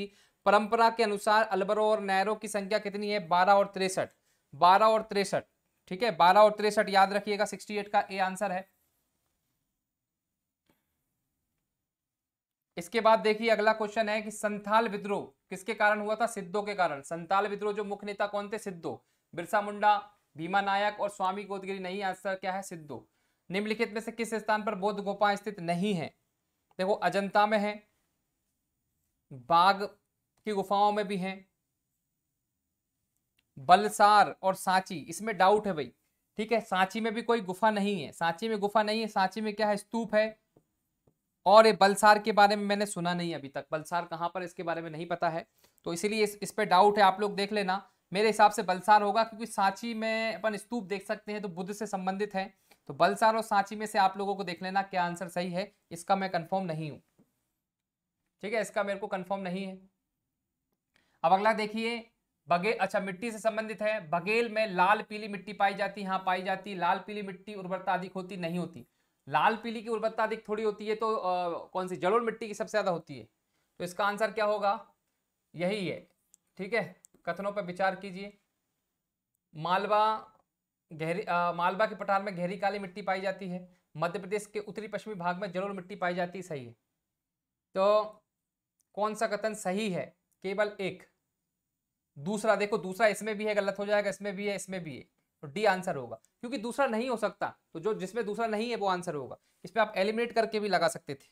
A: परंपरा के अनुसार अलबरो और नहरों की संख्या कितनी है बारह और तिरसठ बारह और तिरसठ ठीक है बारह और तिरसठ याद रखिएगा सिक्सटी एट का ए आंसर है इसके बाद देखिए अगला क्वेश्चन है कि संथाल विद्रोह किसके कारण हुआ था सिद्धो के कारण संथाल विद्रोह जो मुख्य नेता कौन थे सिद्धो बिरसा मुंडा भीमा नायक और स्वामी गोदगिरी नहीं आंसर क्या है सिद्धो निम्नलिखित में से किस स्थान पर बौद्ध गोपा स्थित नहीं है देखो अजंता में है बाघ की गुफाओं में भी है बलसार और सांची इसमें डाउट है भाई ठीक है सांची में भी कोई गुफा नहीं है सांची में गुफा नहीं है सांची में क्या है स्तूप है और ये बलसार के बारे में मैंने सुना नहीं अभी तक बलसार कहाँ पर इसके बारे में नहीं पता है तो इसीलिए इस, इस पर डाउट है आप लोग देख लेना मेरे हिसाब से बलसार होगा क्योंकि सांची में अपन स्तूप देख सकते हैं तो बुद्ध से संबंधित है तो बलसार और सांची में से आप लोगों को देख लेना क्या आंसर सही है इसका मैं कंफर्म नहीं हूँ ठीक है इसका मेरे को कंफर्म नहीं है अब अगला देखिए बगे अच्छा मिट्टी से संबंधित है बगेल में लाल पीली मिट्टी पाई जाती हाँ पाई जाती लाल पीली मिट्टी उर्वरता अधिक होती नहीं होती लाल पीली की उर्वरता अधिक थोड़ी होती है तो आ, कौन सी जलोढ़ मिट्टी की सबसे ज़्यादा होती है तो इसका आंसर क्या होगा यही है ठीक है कथनों पर विचार कीजिए मालवा गहरी आ, मालवा के पठार में गहरी काली मिट्टी पाई जाती है मध्य प्रदेश के उत्तरी पश्चिमी भाग में जलोढ़ मिट्टी पाई जाती है सही है तो कौन सा कथन सही है केवल एक दूसरा देखो दूसरा इसमें भी है गलत हो जाएगा इसमें भी है इसमें भी है तो डी आंसर होगा क्योंकि दूसरा नहीं हो सकता तो जो जिसमें दूसरा नहीं है वो आंसर होगा इसमें आप एलिमिनेट करके भी लगा सकते थे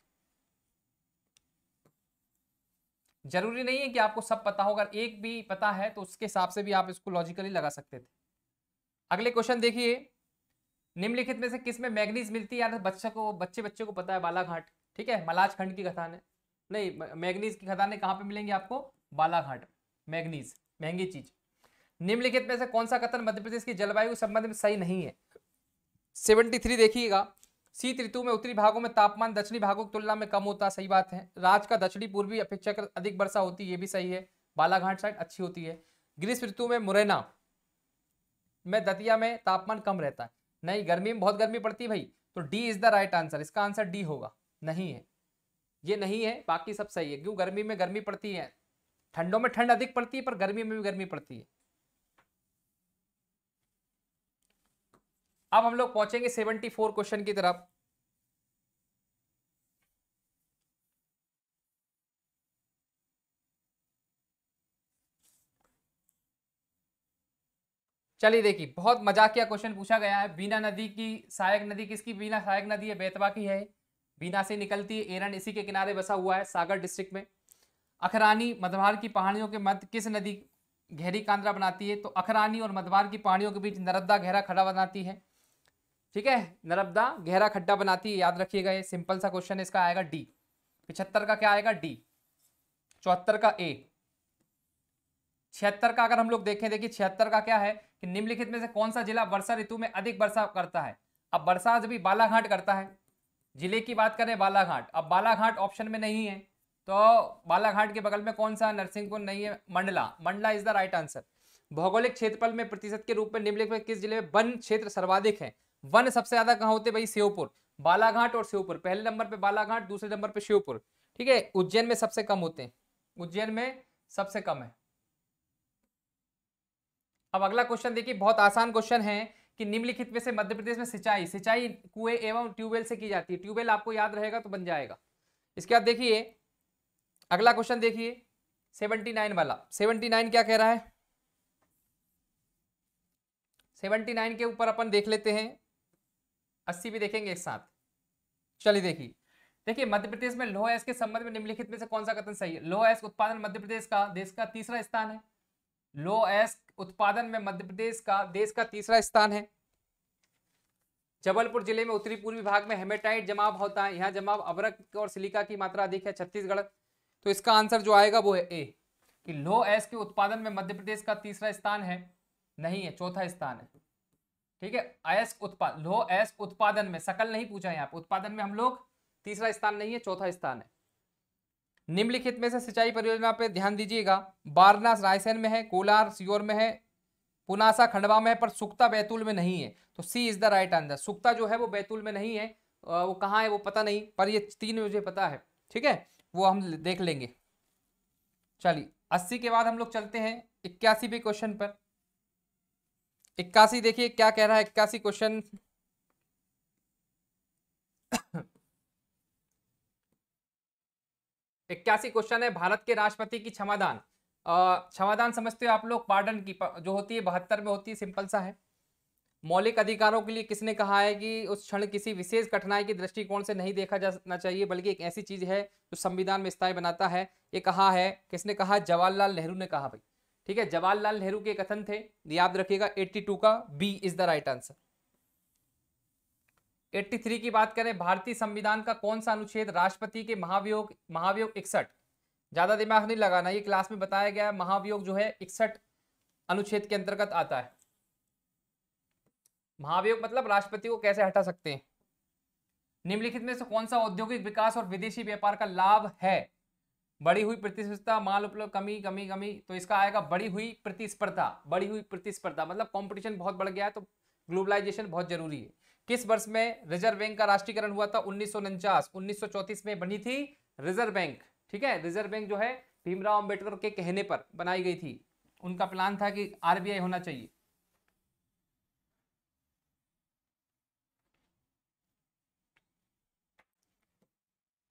A: जरूरी नहीं है कि आपको सब पता हो अगर एक भी पता है तो उसके हिसाब से भी आप इसको लॉजिकली लगा सकते थे अगले क्वेश्चन देखिए निम्नलिखित में से किस में मैग्नीज मिलती है यार बच्चे को बच्चे बच्चे को पता है बालाघाट ठीक है मलाज खंड की खदान है नहीं मैग्नीज की खदानें कहाँ पे मिलेंगी आपको बालाघाट मैग्नीज महंगी चीज निम्नलिखित में से कौन सा कथन मध्य प्रदेश की जलवायु के संबंध में सही नहीं है सेवेंटी थ्री देखिएगा शीत ऋतु में उत्तरी भागों में तापमान दक्षिणी भागों की तुलना में कम होता सही बात है राज्य का दक्षिणी पूर्वी अपेक्षाकृत अधिक वर्षा होती है ये भी सही है बालाघाट साइड अच्छी होती है ग्रीष्म ऋतु में मुरैना में दतिया में तापमान कम रहता है नहीं गर्मी में बहुत गर्मी पड़ती भाई तो D is the right answer इसका आंसर डी होगा नहीं है ये नहीं है बाकी सब सही है क्यों गर्मी में गर्मी पड़ती है ठंडों में ठंड अधिक पड़ती है पर गर्मी में भी गर्मी पड़ती है अब हम लोग पहुंचेंगे सेवेंटी फोर क्वेश्चन की तरफ चलिए देखिए बहुत मजाकिया क्वेश्चन पूछा गया है बीना नदी की सहायक नदी किसकी बीना सहायक नदी है बेतवा की है बीना से निकलती है एरन इसी के किनारे बसा हुआ है सागर डिस्ट्रिक्ट में अखरानी मधवार की पहाड़ियों के मध्य किस नदी गहरी कांदरा बनाती है तो अखरानी और मधवार की पहाड़ियों के बीच नर्मदा गहरा खड़ा बनाती है ठीक है नर्मदा गहरा खड्डा बनाती है याद रखिएगा ये सिंपल सा क्वेश्चन इसका आएगा डी पिछहत्तर का क्या आएगा डी चौहत्तर का ए छिहत्तर का अगर हम लोग देखें देखिए छिहत्तर का क्या है कि निम्नलिखित में से कौन सा जिला वर्षा ऋतु में अधिक वर्षा करता है अब वर्षा भी बालाघाट करता है जिले की बात करें बालाघाट अब बालाघाट ऑप्शन में नहीं है तो बालाघाट के बगल में कौन सा नरसिंहपुर नहीं है Mandla Mandla is the right answer भौगोलिक क्षेत्रफल में प्रतिशत के रूप में निम्नलिखित किस जिले में वन क्षेत्र सर्वाधिक है वन सबसे ज्यादा कहाँ होते भाई श्योपुर बालाघाट और श्योपुर पहले नंबर पे बालाघाट दूसरे नंबर पे शिवपुर ठीक है उज्जैन में सबसे कम होते हैं उज्जैन में सबसे कम है अब अगला क्वेश्चन देखिए बहुत आसान क्वेश्चन है कि निम्नलिखित में से मध्य प्रदेश में सिंचाई सिंचाई कुएं एवं ट्यूबवेल से की जाती है ट्यूबवेल आपको याद रहेगा तो बन जाएगा इसके बाद देखिए अगला क्वेश्चन देखिए सेवनटी नाइन वाला सेवनटी नाइन क्या कह रहा है सेवनटी नाइन के ऊपर अपन देख लेते हैं अस्सी भी देखेंगे एक साथ चलिए देखिए देखिए मध्य प्रदेश में लोह एस के संबंध में निम्नलिखित में से कौन सा कथन सही है लोह एस उत्पादन मध्य प्रदेश का देश का तीसरा स्थान है लो एस उत्पादन में मध्य प्रदेश का देश का तीसरा स्थान है जबलपुर जिले में उत्तरी पूर्वी भाग में हेमेटाइट जमाव होता है यहाँ जमाव अवरक और सिलिका की मात्रा अधिक है छत्तीसगढ़ तो इसका आंसर जो आएगा वो है ए कि लो एस के उत्पादन में मध्य प्रदेश का तीसरा स्थान है नहीं है चौथा स्थान है ठीक है अयस्क उत्पाद लोह अयस्क उत्पादन में सकल नहीं पूछा यहाँ पे उत्पादन में हम लोग तीसरा स्थान नहीं है चौथा स्थान है निम्नलिखित में से सिंचाई परियोजना पर ध्यान दीजिएगा बारनास रायसेन में है कोलार सियोर में है पुनासा खंडवा में है पर सुक्ता बैतूल में नहीं है तो C is the right answer सुक्ता जो है वो बैतूल में नहीं है वो कहाँ है वो पता नहीं पर ये तीन मुझे पता है ठीक है वो हम देख लेंगे चलिए अस्सी के बाद हम लोग चलते हैं इक्यासी भी क्वेश्चन पर इक्यासी देखिए क्या कह रहा है इक्यासी क्वेश्चन इक्यासी क्वेश्चन है भारत के राष्ट्रपति की क्षमादान क्षमादान समझते हो आप लोग पार्डन की जो होती है बहत्तर में होती है सिंपल सा है मौलिक अधिकारों के लिए किसने कहा है कि उस क्षण किसी विशेष कठिनाई के दृष्टिकोण से नहीं देखा जाना चाहिए बल्कि एक ऐसी चीज है जो संविधान में स्थायी बनाता है ये कहा है किसने कहा जवाहरलाल नेहरू ने कहा भाई ठीक है जवाहरलाल नेहरू के कथन थे याद रखिएगा 82 का B is the right answer 83 की बात करें भारतीय संविधान का कौन सा अनुच्छेद राष्ट्रपति के महाभियोग महाभियोग इकसठ ज्यादा दिमाग नहीं लगाना ये क्लास में बताया गया महावियोग महाभियोग जो है इकसठ अनुच्छेद के अंतर्गत आता है महाभियोग मतलब राष्ट्रपति को कैसे हटा सकते हैं निम्नलिखित में से कौन सा औद्योगिक विकास और विदेशी व्यापार का लाभ है बढ़ी हुई प्रतिस्पर्धा माल उपलब्ध मतलब कमी कमी कमी तो इसका आएगा बढ़ी हुई प्रतिस्पर्धा बढ़ी हुई प्रतिस्पर्धा मतलब कंपटीशन बहुत बढ़ गया है तो ग्लोबलाइजेशन बहुत जरूरी है किस वर्ष में रिजर्व बैंक का राष्ट्रीयकरण हुआ था उन्नीस सौ में बनी थी रिजर्व बैंक ठीक है रिजर्व बैंक जो है भीमराव अंबेडकर के कहने पर बनाई गई थी उनका प्लान था कि आरबीआई होना चाहिए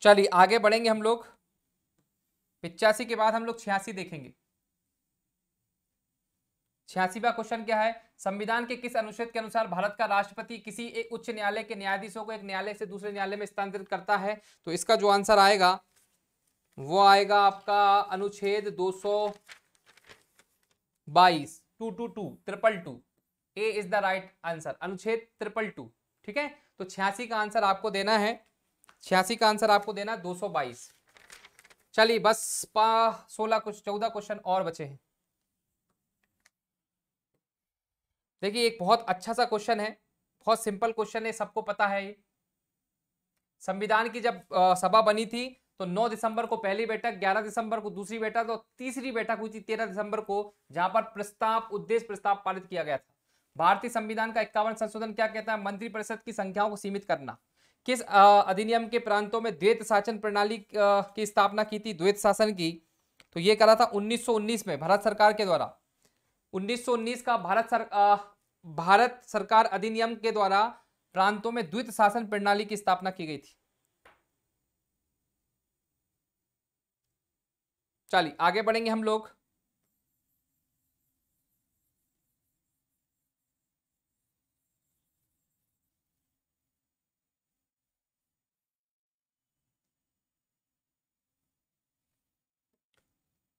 A: चलिए आगे बढ़ेंगे हम लोग पिचासी के बाद हम लोग छियासी देखेंगे छियासीवा क्वेश्चन क्या है संविधान के किस अनुच्छेद के अनुसार भारत का राष्ट्रपति किसी एक उच्च न्यायालय के न्यायाधीशों को एक न्यायालय से दूसरे न्यायालय में स्थानांतरित करता है तो इसका जो आंसर आएगा वो आएगा आपका अनुच्छेद दो सौ बाईस two two two triple two A is the right answer अनुच्छेद ट्रिपल टू ठीक है तो छियासी का आंसर आपको देना है छियासी का आंसर आपको देना दो सौ बाईस चलिए बस पा सोलह कुछ चौदह क्वेश्चन और बचे हैं देखिए एक बहुत अच्छा सा क्वेश्चन है बहुत सिंपल क्वेश्चन है सबको पता है ये संविधान की जब आ, सभा बनी थी तो 9 दिसंबर को पहली बैठक 11 दिसंबर को दूसरी बैठक और तीसरी बैठक हुई थी 13 दिसंबर को जहां पर प्रस्ताव उद्देश्य प्रस्ताव पारित किया गया था भारतीय संविधान का इक्यावन संशोधन क्या कहता है मंत्रिपरिषद की संख्याओं को सीमित करना किस अधिनियम के प्रांतों में द्वैत शासन प्रणाली की स्थापना की थी द्वैत शासन की तो ये करा था 1919 में भारत सरकार के द्वारा 1919 का भारत सर भारत सरकार अधिनियम के द्वारा प्रांतों में द्वित शासन प्रणाली की स्थापना की गई थी चलिए आगे बढ़ेंगे हम लोग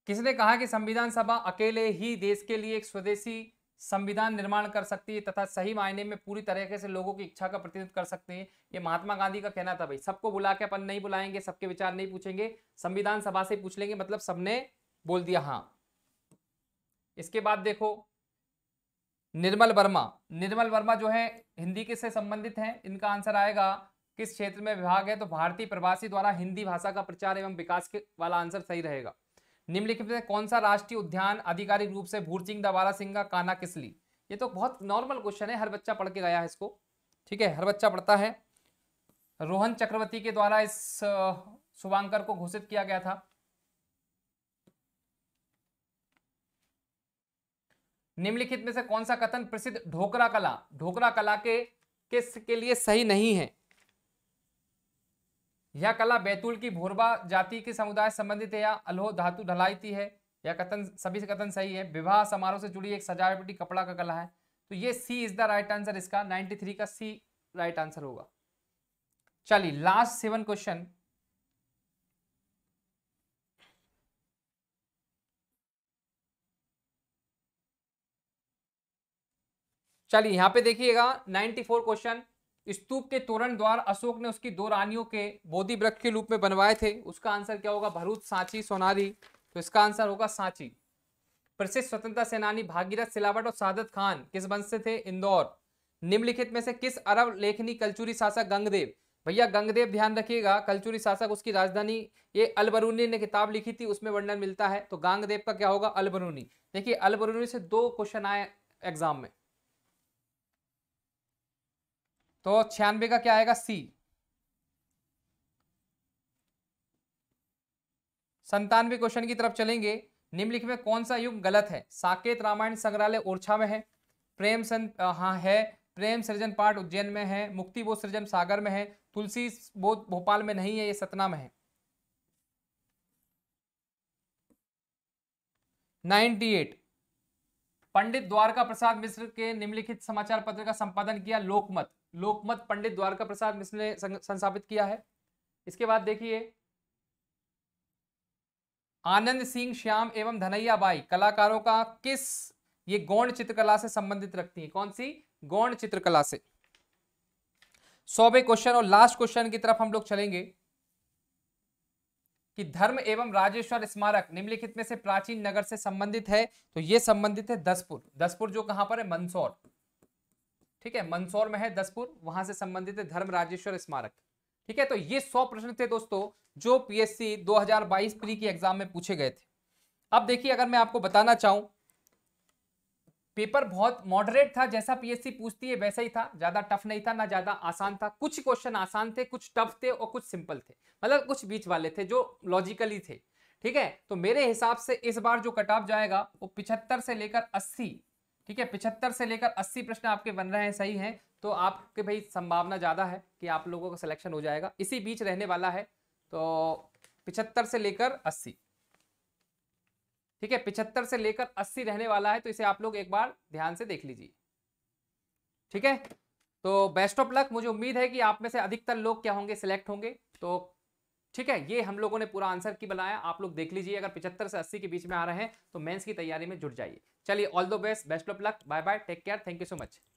A: किसने कहा कि संविधान सभा अकेले ही देश के लिए एक स्वदेशी संविधान निर्माण कर सकती है तथा सही मायने में पूरी तरीके से लोगों की इच्छा का प्रतिनिधित्व कर सकते हैं ये महात्मा गांधी का कहना था भाई सबको बुला के अपन नहीं बुलाएंगे सबके विचार नहीं पूछेंगे संविधान सभा से पूछ लेंगे मतलब सबने बोल दिया हाँ इसके बाद देखो निर्मल वर्मा निर्मल वर्मा जो है हिंदी के से संबंधित हैं इनका आंसर आएगा किस क्षेत्र में विभाग है तो भारतीय प्रवासी द्वारा हिंदी भाषा का प्रचार एवं विकास के वाला आंसर सही रहेगा निम्नलिखित में कौन सा राष्ट्रीय उद्यान आधिकारिक रूप से भूरसिंह दबारा सिंह काना किसली ये तो बहुत नॉर्मल क्वेश्चन है हर बच्चा पढ़ के गया है इसको ठीक है हर बच्चा पढ़ता है रोहन चक्रवर्ती के द्वारा इस शुभांकर को घोषित किया गया था निम्नलिखित में से कौन सा कथन प्रसिद्ध ढोकरा कला ढोकरा कला के किस के लिए सही नहीं है यह कला बैतूल की भोरबा जाति के समुदाय संबंधित है या अलहो धातु ढलाई है या कथन सभी से कथन सही है विवाह समारोह से जुड़ी एक सजावटी कपड़ा का कला है तो ये C is the right answer इसका 93 का सी राइट आंसर होगा चलिए लास्ट सेवन क्वेश्चन चलिए यहां पे देखिएगा 94 क्वेश्चन स्तूप के तोरण द्वार अशोक ने उसकी दो रानियों के बोधि वृक्ष के रूप में बनवाए थे उसका आंसर क्या होगा भरूच सांची सोनारी तो इसका आंसर होगा सांची प्रसिद्ध स्वतंत्रता सेनानी भागीरथ सिलावट और सादत खान किस वंश से थे इंदौर निम्नलिखित में से किस अरब लेखनी कलचुरी शासक गंगदेव भैया गंगदेव ध्यान रखिएगा कलचुरी शासक उसकी राजधानी ये अलबरूनी ने किताब लिखी थी उसमें वर्णन मिलता है तो गंगदेव का क्या होगा अलबरूनी देखिए अलबरूनी से दो क्वेश्चन आए एग्जाम में तो छियानवे का क्या आएगा सी संतानवे क्वेश्चन की तरफ चलेंगे निम्नलिखित में कौन सा युग गलत है साकेत रामायण संग्रहालय ओरछा में है प्रेम सन हाँ है प्रेम सृजन पाठ उज्जैन में है मुक्ति बोध सृजन सागर में है तुलसी बोध भोपाल में नहीं है ये सतना में है 98 पंडित द्वारका प्रसाद मिश्र के निम्नलिखित समाचार पत्र का संपादन किया लोकमत लोकमत पंडित द्वारका प्रसाद मिश्र ने संस्थापित किया है इसके बाद देखिए आनंद सिंह श्याम एवं धनैया बाई कलाकारों का किस ये गौण चित्रकला से संबंधित रखती है कौन सी गौण चित्रकला से सौवे क्वेश्चन और लास्ट क्वेश्चन की तरफ हम लोग चलेंगे कि धर्म एवं राजेश्वर स्मारक निम्नलिखित में से प्राचीन नगर से संबंधित है तो यह संबंधित है दसपुर दसपुर जो कहां पर है मंदसौर ठीक है मंदसौर में है दसपुर वहां से संबंधित है धर्म राजेश्वर स्मारक ठीक है तो ये सौ प्रश्न थे दोस्तों जो पीएससी 2022 प्री की एग्जाम में पूछे गए थे अब देखिए अगर मैं आपको बताना चाहूं पेपर बहुत मॉडरेट था जैसा पीएससी पूछती है वैसा ही था ज्यादा टफ नहीं था ना ज्यादा आसान था कुछ क्वेश्चन आसान थे कुछ टफ थे और कुछ सिंपल थे मतलब कुछ बीच वाले थे जो लॉजिकली थे ठीक है तो मेरे हिसाब से इस बार जो कट ऑफ जाएगा वो पिछहत्तर से लेकर अस्सी ठीक है पिछहत्तर से लेकर अस्सी प्रश्न आपके बन रहे हैं सही है तो आपके भाई संभावना ज़्यादा है कि आप लोगों का सिलेक्शन हो जाएगा इसी बीच रहने वाला है तो पिछहत्तर से लेकर अस्सी ठीक है पिछहत्तर से लेकर अस्सी रहने वाला है तो इसे आप लोग एक बार ध्यान से देख लीजिए ठीक है तो बेस्ट ऑफ लक मुझे उम्मीद है कि आप में से अधिकतर लोग क्या होंगे सिलेक्ट होंगे तो ठीक है ये हम लोगों ने पूरा आंसर की बनाया आप लोग देख लीजिए अगर पिछहत्तर से अस्सी के बीच में आ रहे हैं तो मेंस की तैयारी में जुट जाइए चलिए all the best best of luck bye bye take care thank you so much